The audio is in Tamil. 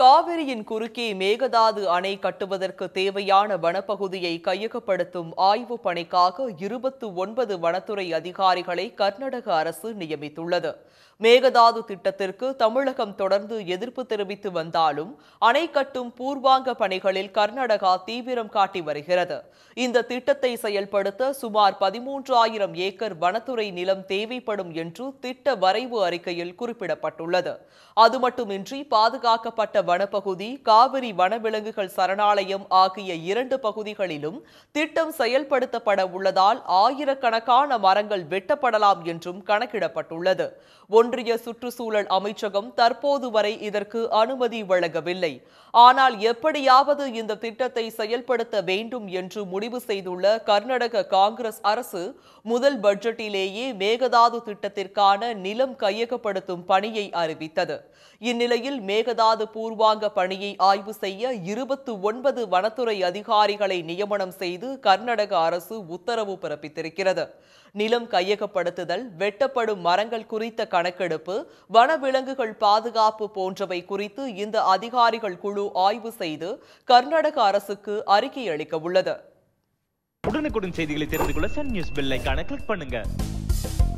காவிரியின் குறுக்கே மேகதாது அணை கட்டுவதற்கு தேவையான வனப்பகுதியை கையகப்படுத்தும் ஆய்வுப் பணிக்காக இருபத்து ஒன்பது வனத்துறை அதிகாரிகளை கர்நாடக அரசு நியமித்துள்ளது மேகதாது திட்டத்திற்கு தமிழகம் தொடர்ந்து எதிர்ப்பு தெரிவித்து வந்தாலும் அணை கட்டும் பூர்வாங்க பணிகளில் கர்நாடகா தீவிரம் காட்டி வருகிறது இந்த திட்டத்தை செயல்படுத்த சுமார் பதிமூன்றாயிரம் ஏக்கர் வனத்துறை நிலம் தேவைப்படும் என்று திட்ட வரைவு அறிக்கையில் குறிப்பிடப்பட்டுள்ளது அது மட்டுமின்றி பாதுகாக்கப்பட்ட வனப்பகுதி காவிரி வனவிலங்குகள் சரணாலயம் ஆகிய இரண்டு பகுதிகளிலும் திட்டம் செயல்படுத்தப்பட உள்ளதால் ஆயிரக்கணக்கான மரங்கள் வெட்டப்படலாம் என்றும் கணக்கிடப்பட்டுள்ளது ஒன்றிய சுற்றுச்சூழல் அமைச்சகம் தற்போது வரை இதற்கு அனுமதி வழங்கவில்லை ஆனால் எப்படியாவது இந்த திட்டத்தை செயல்படுத்த வேண்டும் என்று முடிவு செய்துள்ள கர்நாடக காங்கிரஸ் அரசு முதல் பட்ஜெட்டிலேயே மேகதாது திட்டத்திற்கான நிலம் கையகப்படுத்தும் பணியை அறிவித்தது இந்நிலையில் மேகதாது பூர்வ பூர்வாங்க பணியை ஆய்வு செய்ய இருபத்து ஒன்பது வனத்துறை அதிகாரிகளை நியமனம் செய்து கர்நாடக அரசு உத்தரவு பிறப்பித்திருக்கிறது நிலம் கையகப்படுத்துதல் வெட்டப்படும் மரங்கள் குறித்த கணக்கெடுப்பு வனவிலங்குகள் பாதுகாப்பு போன்றவை குறித்து இந்த அதிகாரிகள் குழு ஆய்வு செய்து கர்நாடக அரசுக்கு அறிக்கை அளிக்க உள்ளது உடனுக்குடன் செய்திகளை தெரிந்து கொள்ள சன் நியூஸ் பெல்லைக்கான கிளிக் பண்ணுங்க